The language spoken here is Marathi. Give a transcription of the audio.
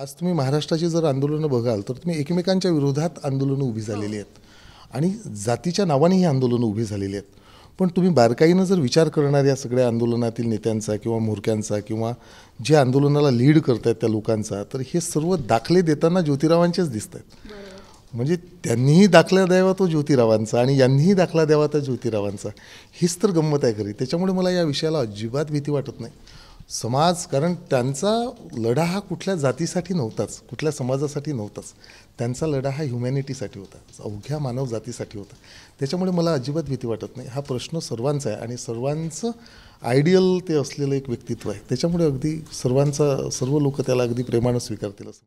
आज तुम्ही महाराष्ट्राची जर आंदोलनं बघाल तर तुम्ही एकमेकांच्या विरोधात आंदोलनं उभी झालेली आहेत आणि जातीच्या नावाने ही आंदोलनं उभी झालेली आहेत पण तुम्ही बारकाईनं जर विचार करणार या सगळ्या आंदोलनातील नेत्यांचा किंवा मोरक्यांचा किंवा जे आंदोलनाला लीड करत आहेत त्या लोकांचा तर हे सर्व दाखले देताना ज्योतिरावांचेच दिसत आहेत म्हणजे त्यांनीही दाखला द्यावा तो ज्योतिरावांचा आणि यांनीही दाखला द्यावा त्या ज्योतिरावांचा हीच तर गंमत आहे खरी त्याच्यामुळे मला या विषयाला अजिबात भीती वाटत नाही समाज कारण त्यांचा लढा हा कुठल्या जातीसाठी नव्हताच कुठल्या समाजासाठी नव्हताच त्यांचा लढा हा ह्युमॅनिटीसाठी होता अवघ्या मानव जातीसाठी होता त्याच्यामुळे मला अजिबात भीती वाटत नाही हा प्रश्न सर्वांचा आहे आणि सर्वांचं आयडियल ते असलेलं एक व्यक्तित्व आहे त्याच्यामुळे अगदी सर्वांचा सर्व लोक त्याला अगदी प्रेमानं स्वीकारतील असं